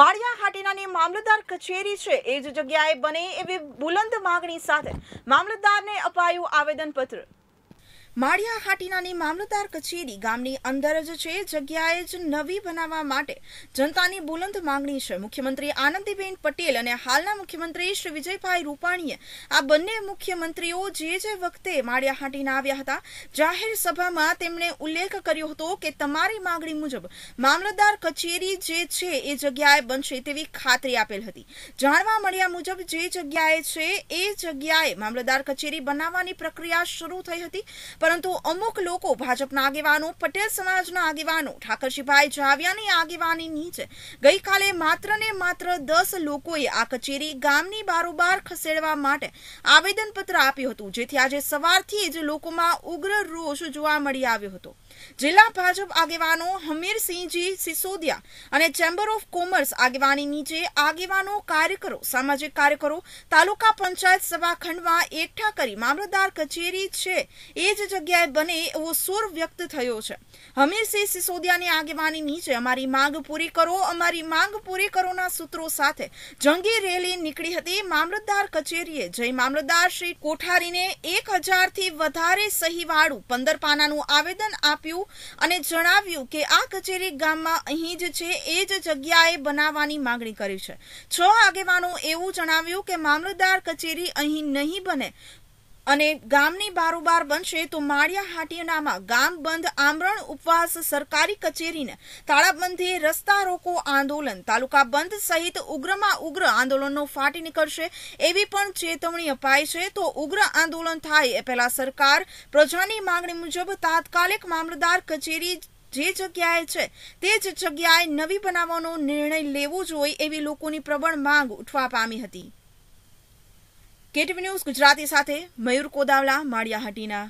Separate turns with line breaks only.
માળિયા હાટીનાની મામલતદાર કચેરી છે એ જ જગ્યાએ બને એવી બુલંદ માગણી સાથે મામલતદારને અપાયું આવેદનપત્ર માળિયા હાટીનાની મામલતદાર કચેરી ગામની અંદર જ છે જગ્યાએ જ નવી બનાવવા માટે જનતાની બુલંદ માંગણી છે મુખ્યમંત્રી આનંદીબેન પટેલ અને હાલના મુખ્યમંત્રી શ્રી વિજયભાઈ રૂપાણીએ આ બંને મુખ્યમંત્રીઓ જે જે વખતે માળિયા હાટીના આવ્યા હતા જાહેર સભામાં તેમણે ઉલ્લેખ કર્યો હતો કે તમારી માંગણી મુજબ મામલતદાર કચેરી જે છે એ જગ્યાએ બનશે તેવી ખાતરી આપેલ હતી જાણવા મળ્યા મુજબ જે જગ્યાએ છે એ જગ્યાએ મામલતદાર કચેરી બનાવવાની પ્રક્રિયા શરૂ થઈ હતી પરંતુ અમુક લોકો ભાજપના આગેવાનો પટેલ સમાજના આગેવાનો ઠાકરજીભાઈ જાવિયાની આગેવાની નીચે ગઈકાલે માત્ર ને માત્ર દસ લોકોએ આ કચેરી ગામની બારોબાર ખસેડવા માટે આવેદનપત્ર આપ્યું હતું જેથી આજે સવારથી જ લોકોમાં ઉગ્ર રોષ જોવા મળી આવ્યો હતો જિલ્લા ભાજપ આગેવાનો હમીરસિંહજી સિસોદિયા અને ચેમ્બર ઓફ કોમર્સ આગેવાની નીચે આગેવાનો કાર્યકરો સામાજિક કાર્યકરો તાલુકા પંચાયત સભાખંડમાં એકઠા કરી મામલતદાર કચેરી છે એ જ જગ્યાએ બને એવો સ્વર વ્યક્ત થયો છે હમીરસિંહ સિસોદિયાની આગેવાની નીચે અમારી માંગ પૂરી કરો અમારી માંગ પૂરી કરોના સૂત્રો સાથે જંગી રેલી નીકળી હતી મામલતદાર કચેરીએ જઈ મામલતદાર શ્રી કોઠારીને એક હજારથી વધારે સહીવાળું પંદર પાનાનું આવેદન આપ્યું અને જણાવ્યું કે આ કચેરી ગામમાં અહીં જ છે એ જ જગ્યાએ બનાવવાની માંગણી કરી છે છ આગેવાનો એવું જણાવ્યું કે મામલતદાર કચેરી અહીં નહીં બને અને ગામની બારોબાર બનશે તો માળિયા હાટિયાનામાં ગામ બંધ આમરણ ઉપવાસ સરકારી કચેરીને તાળાબંધી રસ્તા રોકો આંદોલન તાલુકા બંધ સહિત ઉગ્રમાં ઉગ્ર આંદોલનનો ફાટી નીકળશે એવી પણ ચેતવણી અપાઈ છે તો ઉગ્ર આંદોલન થાય એ પહેલા સરકાર પ્રજાની માંગણી મુજબ તાત્કાલિક મામલતદાર કચેરી જે જગ્યાએ છે તે જ જગ્યાએ નવી બનાવવાનો નિર્ણય લેવો જોઈએ એવી લોકોની પ્રબળ માંગ ઉઠવા પામી હતી કેટીવી ન્યૂઝ ગુજરાતી સાથે મયુર કોદાવલા માળિયાહાટીના